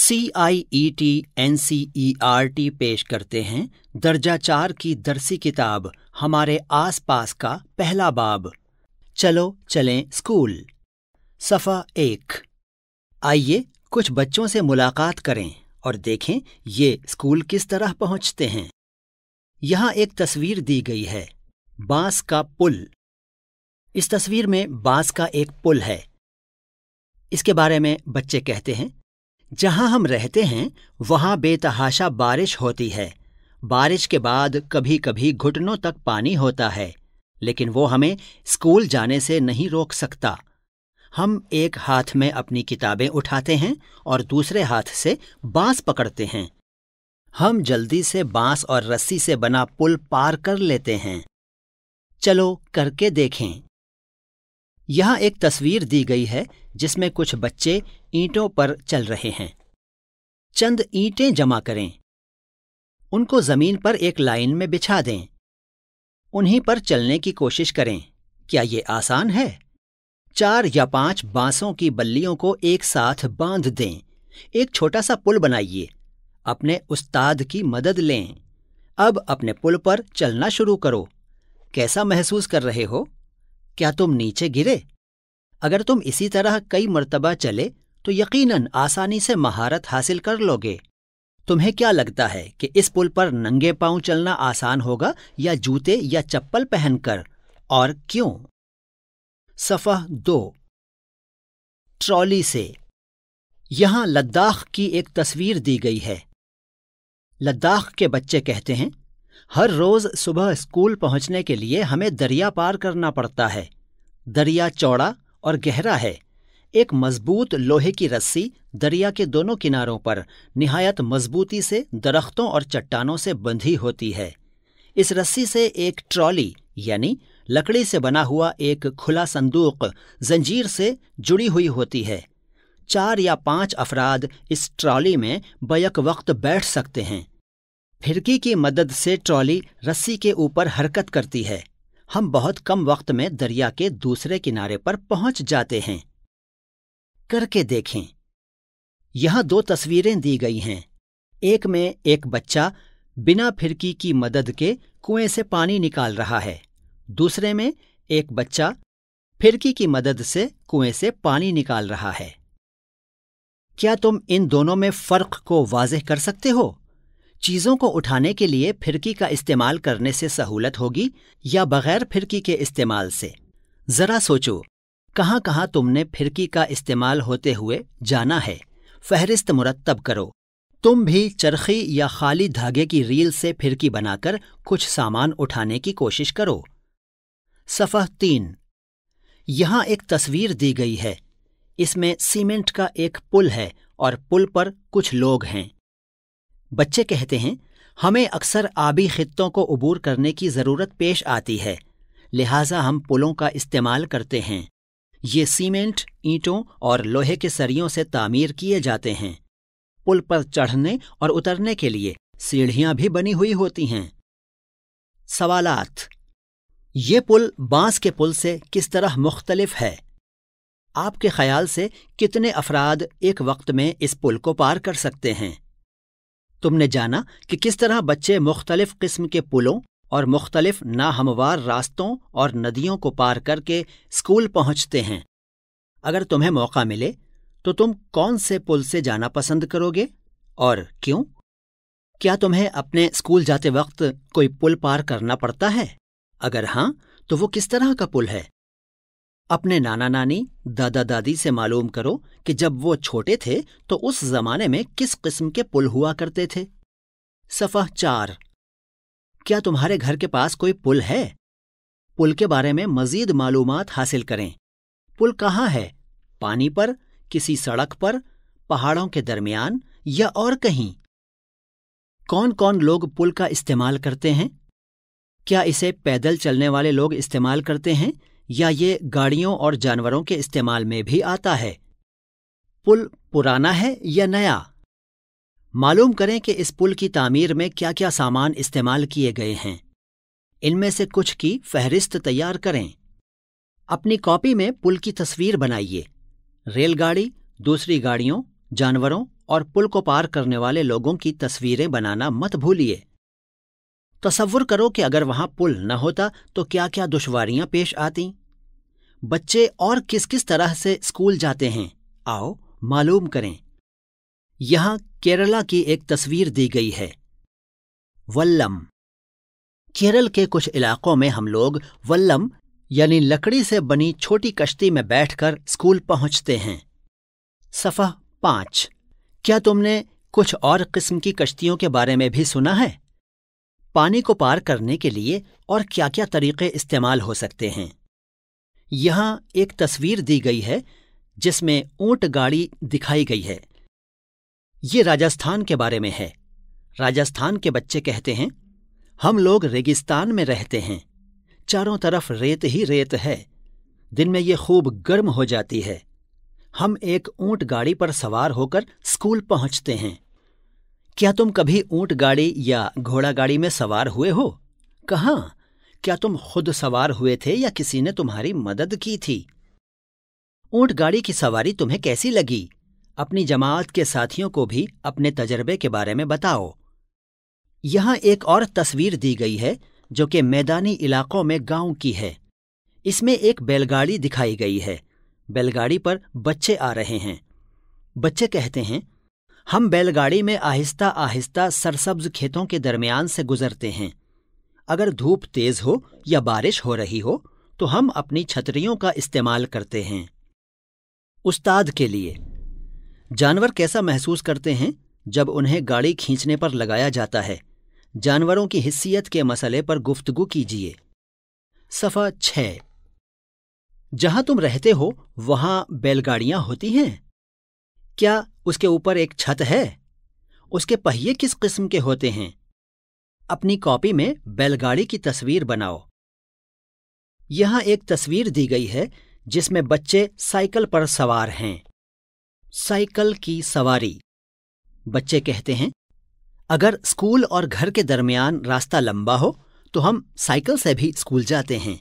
C I E T N C E R T पेश करते हैं दर्जा चार की दरसी किताब हमारे आस पास का पहला बाब चलो चलें स्कूल सफ़ा एक आइए कुछ बच्चों से मुलाकात करें और देखें ये स्कूल किस तरह पहुंचते हैं यहां एक तस्वीर दी गई है बांस का पुल इस तस्वीर में बांस का एक पुल है इसके बारे में बच्चे कहते हैं जहां हम रहते हैं वहां बेतहाशा बारिश होती है बारिश के बाद कभी कभी घुटनों तक पानी होता है लेकिन वो हमें स्कूल जाने से नहीं रोक सकता हम एक हाथ में अपनी किताबें उठाते हैं और दूसरे हाथ से बांस पकड़ते हैं हम जल्दी से बांस और रस्सी से बना पुल पार कर लेते हैं चलो करके देखें यहां एक तस्वीर दी गई है जिसमें कुछ बच्चे ईंटों पर चल रहे हैं चंद ईंटें जमा करें उनको जमीन पर एक लाइन में बिछा दें उन्हीं पर चलने की कोशिश करें क्या ये आसान है चार या पांच बांसों की बल्लियों को एक साथ बांध दें एक छोटा सा पुल बनाइए अपने उस्ताद की मदद लें अब अपने पुल पर चलना शुरू करो कैसा महसूस कर रहे हो क्या तुम नीचे गिरे अगर तुम इसी तरह कई मर्तबा चले तो यकीनन आसानी से महारत हासिल कर लोगे तुम्हें क्या लगता है कि इस पुल पर नंगे पांव चलना आसान होगा या जूते या चप्पल पहनकर और क्यों सफह दो ट्रॉली से यहां लद्दाख की एक तस्वीर दी गई है लद्दाख के बच्चे कहते हैं हर रोज सुबह स्कूल पहुंचने के लिए हमें दरिया पार करना पड़ता है दरिया चौड़ा और गहरा है एक मजबूत लोहे की रस्सी दरिया के दोनों किनारों पर निहायत मजबूती से दरख्तों और चट्टानों से बंधी होती है इस रस्सी से एक ट्रॉली यानी लकड़ी से बना हुआ एक खुला संदूक जंजीर से जुड़ी हुई होती है चार या पांच अफराद इस ट्रॉली में बैक वक्त बैठ सकते हैं फिरकी की मदद से ट्रॉली रस्सी के ऊपर हरकत करती है हम बहुत कम वक्त में दरिया के दूसरे किनारे पर पहुंच जाते हैं करके देखें यहां दो तस्वीरें दी गई हैं एक में एक बच्चा बिना फिरकी की मदद के कुएं से पानी निकाल रहा है दूसरे में एक बच्चा फिरकी की मदद से कुएं से पानी निकाल रहा है क्या तुम इन दोनों में फर्क को वाजह कर सकते हो चीजों को उठाने के लिए फिरकी का इस्तेमाल करने से सहूलत होगी या बगैर फिरकी के इस्तेमाल से जरा सोचो कहाँ कहाँ तुमने फिरकी का इस्तेमाल होते हुए जाना है फहरिस्त मुरतब करो तुम भी चरखी या खाली धागे की रील से फिरकी बनाकर कुछ सामान उठाने की कोशिश करो सफ़ह तीन यहाँ एक तस्वीर दी गई है इसमें सीमेंट का एक पुल है और पुल पर कुछ लोग हैं बच्चे कहते हैं हमें अक्सर आबी खत्तों को अबूर करने की ज़रूरत पेश आती है लिहाजा हम पुलों का इस्तेमाल करते हैं ये सीमेंट ईंटों और लोहे के सरियों से तामीर किए जाते हैं पुल पर चढ़ने और उतरने के लिए सीढ़ियां भी बनी हुई होती हैं सवालात ये पुल बांस के पुल से किस तरह मुख्तलिफ है आपके ख्याल से कितने अफराद एक वक्त में इस पुल को पार कर सकते हैं तुमने जाना कि किस तरह बच्चे मुख्तलिफ किस्म के पुलों और मुख्तलिफ नाहमवार रास्तों और नदियों को पार करके स्कूल पहुंचते हैं अगर तुम्हें मौका मिले तो तुम कौन से पुल से जाना पसंद करोगे और क्यों क्या तुम्हें अपने स्कूल जाते वक्त कोई पुल पार करना पड़ता है अगर हाँ तो वो किस तरह का पुल है अपने नाना नानी दादा दादी से मालूम करो कि जब वो छोटे थे तो उस जमाने में किस किस्म के पुल हुआ करते थे सफ़ा चार क्या तुम्हारे घर के पास कोई पुल है पुल के बारे में मजीद मालूम हासिल करें पुल कहाँ है पानी पर किसी सड़क पर पहाड़ों के दरमियान या और कहीं कौन कौन लोग पुल का इस्तेमाल करते हैं क्या इसे पैदल चलने वाले लोग इस्तेमाल करते हैं या ये गाड़ियों और जानवरों के इस्तेमाल में भी आता है पुल पुराना है या नया मालूम करें कि इस पुल की तामीर में क्या क्या सामान इस्तेमाल किए गए हैं इनमें से कुछ की फहरिस्त तैयार करें अपनी कॉपी में पुल की तस्वीर बनाइए रेलगाड़ी दूसरी गाड़ियों जानवरों और पुल को पार करने वाले लोगों की तस्वीरें बनाना मत भूलिए तसव्वुर करो कि अगर वहां पुल न होता तो क्या क्या दुश्वारियां पेश आती बच्चे और किस किस तरह से स्कूल जाते हैं आओ मालूम करें यहां केरला की एक तस्वीर दी गई है वल्लम केरल के कुछ इलाकों में हम लोग वल्लम यानी लकड़ी से बनी छोटी कश्ती में बैठकर स्कूल पहुंचते हैं सफा पांच क्या तुमने कुछ और किस्म की कश्तियों के बारे में भी सुना है पानी को पार करने के लिए और क्या क्या तरीके इस्तेमाल हो सकते हैं यहाँ एक तस्वीर दी गई है जिसमें ऊंट गाड़ी दिखाई गई है ये राजस्थान के बारे में है राजस्थान के बच्चे कहते हैं हम लोग रेगिस्तान में रहते हैं चारों तरफ रेत ही रेत है दिन में ये खूब गर्म हो जाती है हम एक ऊंट गाड़ी पर सवार होकर स्कूल पहुंचते हैं क्या तुम कभी ऊंट गाड़ी या घोड़ा गाड़ी में सवार हुए हो कहाँ क्या तुम खुद सवार हुए थे या किसी ने तुम्हारी मदद की थी ऊंट गाड़ी की सवारी तुम्हें कैसी लगी अपनी जमात के साथियों को भी अपने तजर्बे के बारे में बताओ यहाँ एक और तस्वीर दी गई है जो कि मैदानी इलाकों में गांव की है इसमें एक बैलगाड़ी दिखाई गई है बैलगाड़ी पर बच्चे आ रहे हैं बच्चे कहते हैं हम बैलगाड़ी में आहिस्ता आहिस्ता सरसब्ज खेतों के दरमियान से गुजरते हैं अगर धूप तेज हो या बारिश हो रही हो तो हम अपनी छतरियों का इस्तेमाल करते हैं उस्ताद के लिए जानवर कैसा महसूस करते हैं जब उन्हें गाड़ी खींचने पर लगाया जाता है जानवरों की हिस्सियत के मसले पर गुफ्तगु कीजिए सफ़ा छः जहां तुम रहते हो वहां बैलगाड़ियां होती हैं क्या उसके ऊपर एक छत है उसके पहिए किस किस्म के होते हैं अपनी कॉपी में बैलगाड़ी की तस्वीर बनाओ यहां एक तस्वीर दी गई है जिसमें बच्चे साइकिल पर सवार हैं साइकिल की सवारी बच्चे कहते हैं अगर स्कूल और घर के दरमियान रास्ता लंबा हो तो हम साइकिल से भी स्कूल जाते हैं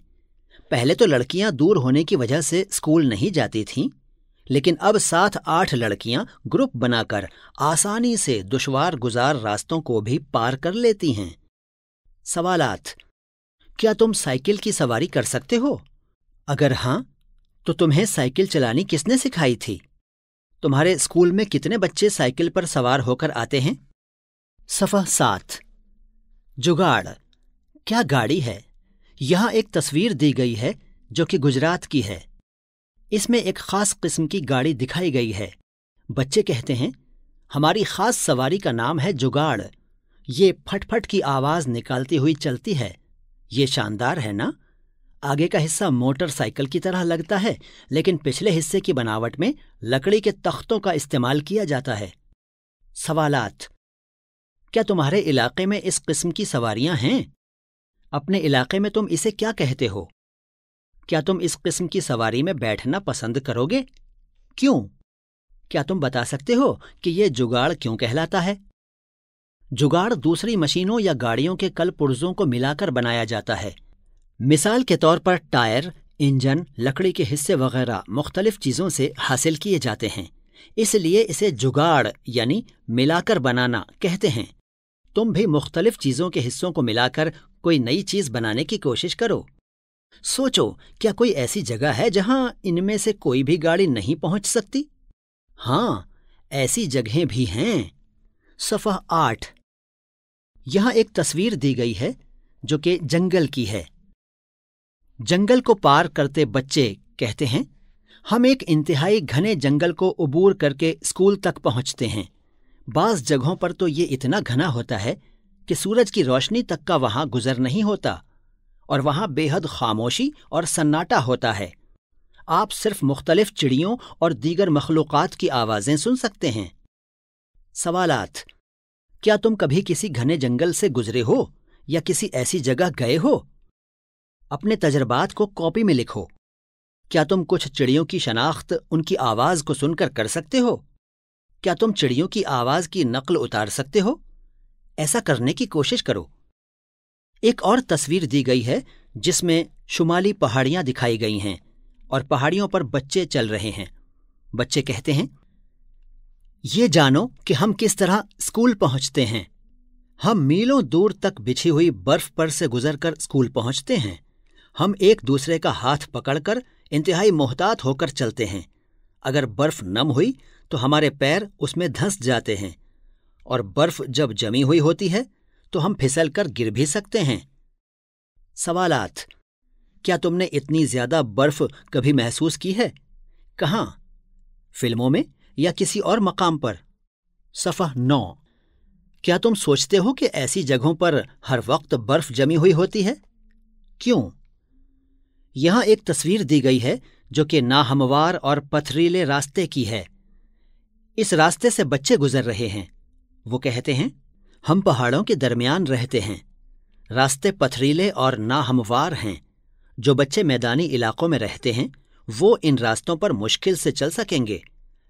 पहले तो लड़कियां दूर होने की वजह से स्कूल नहीं जाती थीं लेकिन अब सात आठ लड़कियां ग्रुप बनाकर आसानी से दुशवार गुजार रास्तों को भी पार कर लेती हैं सवालात क्या तुम साइकिल की सवारी कर सकते हो अगर हाँ तो तुम्हें साइकिल चलानी किसने सिखाई थी तुम्हारे स्कूल में कितने बच्चे साइकिल पर सवार होकर आते हैं सफा सात जुगाड़ क्या गाड़ी है यहां एक तस्वीर दी गई है जो कि गुजरात की है इसमें एक खास किस्म की गाड़ी दिखाई गई है बच्चे कहते हैं हमारी खास सवारी का नाम है जुगाड़ ये फटफट की आवाज निकालती हुई चलती है ये शानदार है ना आगे का हिस्सा मोटरसाइकिल की तरह लगता है लेकिन पिछले हिस्से की बनावट में लकड़ी के तख्तों का इस्तेमाल किया जाता है सवालात क्या तुम्हारे इलाके में इस किस्म की सवारियां हैं अपने इलाके में तुम इसे क्या कहते हो क्या तुम इस किस्म की सवारी में बैठना पसंद करोगे क्यों क्या तुम बता सकते हो कि यह जुगाड़ क्यों कहलाता है जुगाड़ दूसरी मशीनों या गाड़ियों के कल पुर्जों को मिलाकर बनाया जाता है मिसाल के तौर पर टायर इंजन लकड़ी के हिस्से वगैरह मुख्तलिफ चीज़ों से हासिल किए जाते हैं इसलिए इसे जुगाड़ यानी मिलाकर बनाना कहते हैं तुम भी मुख्तलिफ चीज़ों के हिस्सों को मिलाकर कोई नई चीज़ बनाने की कोशिश करो सोचो क्या कोई ऐसी जगह है जहां इनमें से कोई भी गाड़ी नहीं पहुंच सकती हाँ ऐसी जगहें भी हैं सफ़ा आठ यहाँ एक तस्वीर दी गई है जो कि जंगल की है जंगल को पार करते बच्चे कहते हैं हम एक इंतहाई घने जंगल को उबूर करके स्कूल तक पहुंचते हैं बास जगहों पर तो ये इतना घना होता है कि सूरज की रोशनी तक का वहां गुजर नहीं होता और वहां बेहद खामोशी और सन्नाटा होता है आप सिर्फ मुख्तलिफ चिड़ियों और दीगर मखलूक़ात की आवाज़ें सुन सकते हैं सवालात क्या तुम कभी किसी घने जंगल से गुजरे हो या किसी ऐसी जगह गए हो अपने तजर्बात को कॉपी में लिखो क्या तुम कुछ चिड़ियों की शनाख्त उनकी आवाज़ को सुनकर कर सकते हो क्या तुम चिड़ियों की आवाज़ की नकल उतार सकते हो ऐसा करने की कोशिश करो एक और तस्वीर दी गई है जिसमें शुमाली पहाड़ियां दिखाई गई हैं और पहाड़ियों पर बच्चे चल रहे हैं बच्चे कहते हैं ये जानो कि हम किस तरह स्कूल पहुंचते हैं हम मीलों दूर तक बिछी हुई बर्फ पर से गुजरकर स्कूल पहुंचते हैं हम एक दूसरे का हाथ पकड़कर इंतहाई मोहतात होकर चलते हैं अगर बर्फ नम हुई तो हमारे पैर उसमें धंस जाते हैं और बर्फ जब जमी हुई होती है तो हम फिसल कर गिर भी सकते हैं सवालात क्या तुमने इतनी ज्यादा बर्फ कभी महसूस की है कहाँ फिल्मों में या किसी और मकाम पर सफ़ा नौ क्या तुम सोचते हो कि ऐसी जगहों पर हर वक्त बर्फ जमी हुई होती है क्यों यहाँ एक तस्वीर दी गई है जो कि नाहमवार और पथरीले रास्ते की है इस रास्ते से बच्चे गुजर रहे हैं वो कहते हैं हम पहाड़ों के दरमियान रहते हैं रास्ते पथरीले और नाहमवार हैं जो बच्चे मैदानी इलाकों में रहते हैं वो इन रास्तों पर मुश्किल से चल सकेंगे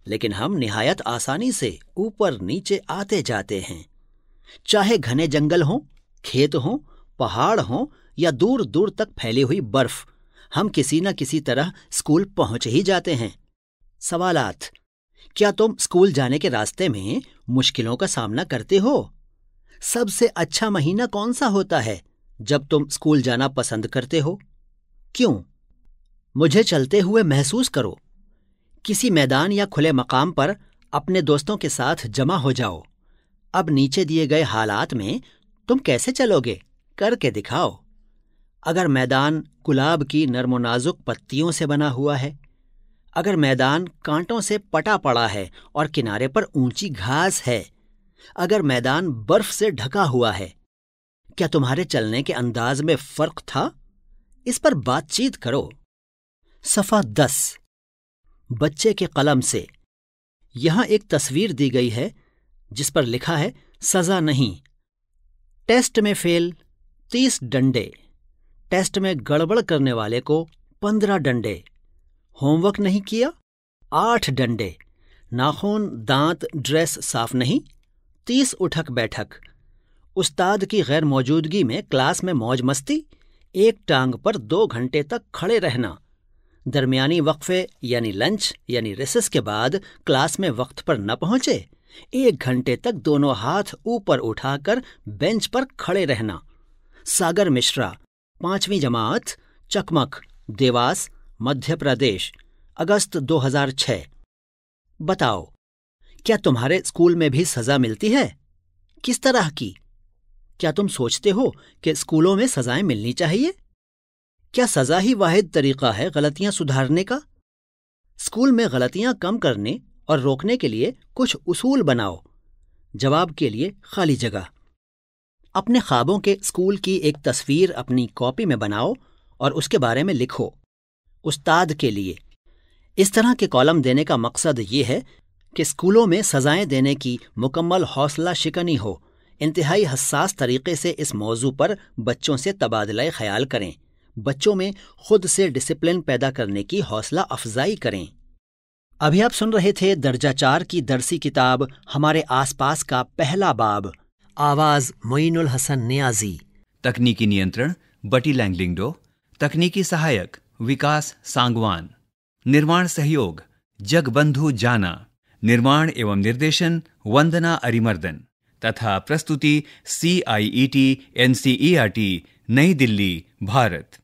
लेकिन हम निहायत आसानी से ऊपर नीचे आते जाते हैं चाहे घने जंगल हों खेत हों पहाड़ हों या दूर दूर तक फैली हुई बर्फ हम किसी न किसी तरह स्कूल पहुंच ही जाते हैं सवालात क्या तुम स्कूल जाने के रास्ते में मुश्किलों का सामना करते हो सबसे अच्छा महीना कौन सा होता है जब तुम स्कूल जाना पसंद करते हो क्यों मुझे चलते हुए महसूस करो किसी मैदान या खुले मकाम पर अपने दोस्तों के साथ जमा हो जाओ अब नीचे दिए गए हालात में तुम कैसे चलोगे करके दिखाओ अगर मैदान गुलाब की नर्मोनाजुक नाजुक पत्तियों से बना हुआ है अगर मैदान कांटों से पटा पड़ा है और किनारे पर ऊंची घास है अगर मैदान बर्फ से ढका हुआ है क्या तुम्हारे चलने के अंदाज में फर्क था इस पर बातचीत करो सफा दस बच्चे के कलम से यहां एक तस्वीर दी गई है जिस पर लिखा है सजा नहीं टेस्ट में फेल तीस डंडे टेस्ट में गड़बड़ करने वाले को पंद्रह डंडे होमवर्क नहीं किया आठ डंडे नाखून दांत ड्रेस साफ नहीं तीस उठक बैठक उस्ताद की गैर मौजूदगी में क्लास में मौज मस्ती एक टांग पर दो घंटे तक खड़े रहना दरमियानी वक्फे यानी लंच यानी रेसेस के बाद क्लास में वक्त पर न पहुंचे एक घंटे तक दोनों हाथ ऊपर उठाकर बेंच पर खड़े रहना सागर मिश्रा पांचवी जमात चकमक देवास मध्य प्रदेश अगस्त 2006 बताओ क्या तुम्हारे स्कूल में भी सजा मिलती है किस तरह की क्या तुम सोचते हो कि स्कूलों में सजाएं मिलनी चाहिए क्या सजा ही वाहिद तरीका है गलतियां सुधारने का स्कूल में गलतियां कम करने और रोकने के लिए कुछ उसूल बनाओ जवाब के लिए खाली जगह अपने ख्वाबों के स्कूल की एक तस्वीर अपनी कॉपी में बनाओ और उसके बारे में लिखो उस्ताद के लिए इस तरह के कॉलम देने का मकसद ये है कि स्कूलों में सजाएं देने की मुकम्मल हौसला शिकनी हो इंतहाई हसास तरीके से इस मौजू पर बच्चों से तबादला ख्याल करें बच्चों में खुद से डिसिप्लिन पैदा करने की हौसला अफजाई करें अभी आप सुन रहे थे दर्जा चार की दरसी किताब हमारे आसपास का पहला बाब आवाज मोइनुल हसन नियाजी तकनीकी नियंत्रण बटी लैंगलिंगडो तकनीकी सहायक विकास सांगवान निर्माण सहयोग जगबंधु जाना निर्माण एवं निर्देशन वंदना अरिमर्दन तथा प्रस्तुति C I E T N C E R T नई दिल्ली भारत